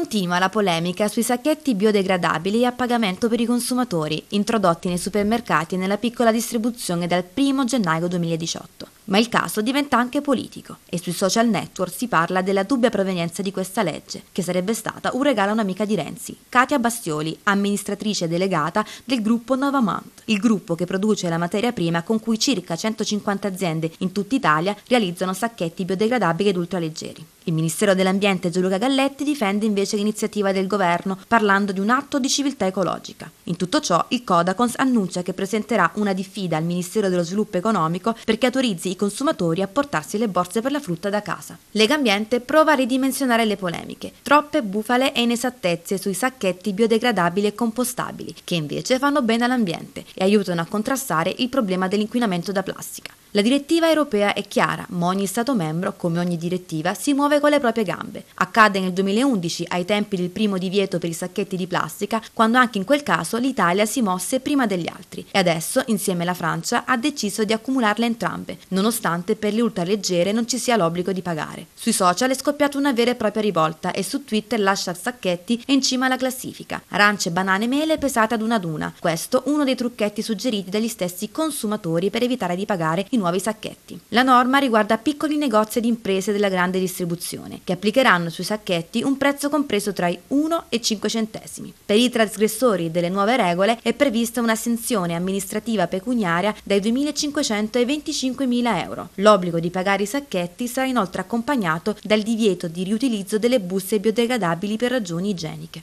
Continua la polemica sui sacchetti biodegradabili a pagamento per i consumatori, introdotti nei supermercati e nella piccola distribuzione dal 1 gennaio 2018. Ma il caso diventa anche politico e sui social network si parla della dubbia provenienza di questa legge, che sarebbe stata un regalo a un'amica di Renzi, Katia Bastioli, amministratrice delegata del gruppo Novamant, il gruppo che produce la materia prima con cui circa 150 aziende in tutta Italia realizzano sacchetti biodegradabili ed ultraleggeri. Il Ministero dell'Ambiente Gianluca Galletti difende invece l'iniziativa del governo parlando di un atto di civiltà ecologica. In tutto ciò il Codacons annuncia che presenterà una diffida al Ministero dello Sviluppo Economico perché autorizzi i consumatori a portarsi le borse per la frutta da casa. Lega Ambiente prova a ridimensionare le polemiche, troppe bufale e inesattezze sui sacchetti biodegradabili e compostabili, che invece fanno bene all'ambiente e aiutano a contrastare il problema dell'inquinamento da plastica. La direttiva europea è chiara, ma ogni Stato membro, come ogni direttiva, si muove con le proprie gambe. Accade nel 2011, ai tempi del primo divieto per i sacchetti di plastica, quando anche in quel caso l'Italia si mosse prima degli altri e adesso, insieme alla Francia, ha deciso di accumularle entrambe, nonostante per le ultraleggere non ci sia l'obbligo di pagare. Sui social è scoppiata una vera e propria rivolta e su Twitter lascia sacchetti e in cima alla classifica. Arance, banane e mele pesate ad una ad una. Questo uno dei trucchetti suggeriti dagli stessi consumatori per evitare di pagare in nuovi sacchetti. La norma riguarda piccoli negozi ed imprese della grande distribuzione, che applicheranno sui sacchetti un prezzo compreso tra i 1 e 5 centesimi. Per i trasgressori delle nuove regole è prevista una sanzione amministrativa pecuniaria dai 2.500 ai 25.000 euro. L'obbligo di pagare i sacchetti sarà inoltre accompagnato dal divieto di riutilizzo delle buste biodegradabili per ragioni igieniche.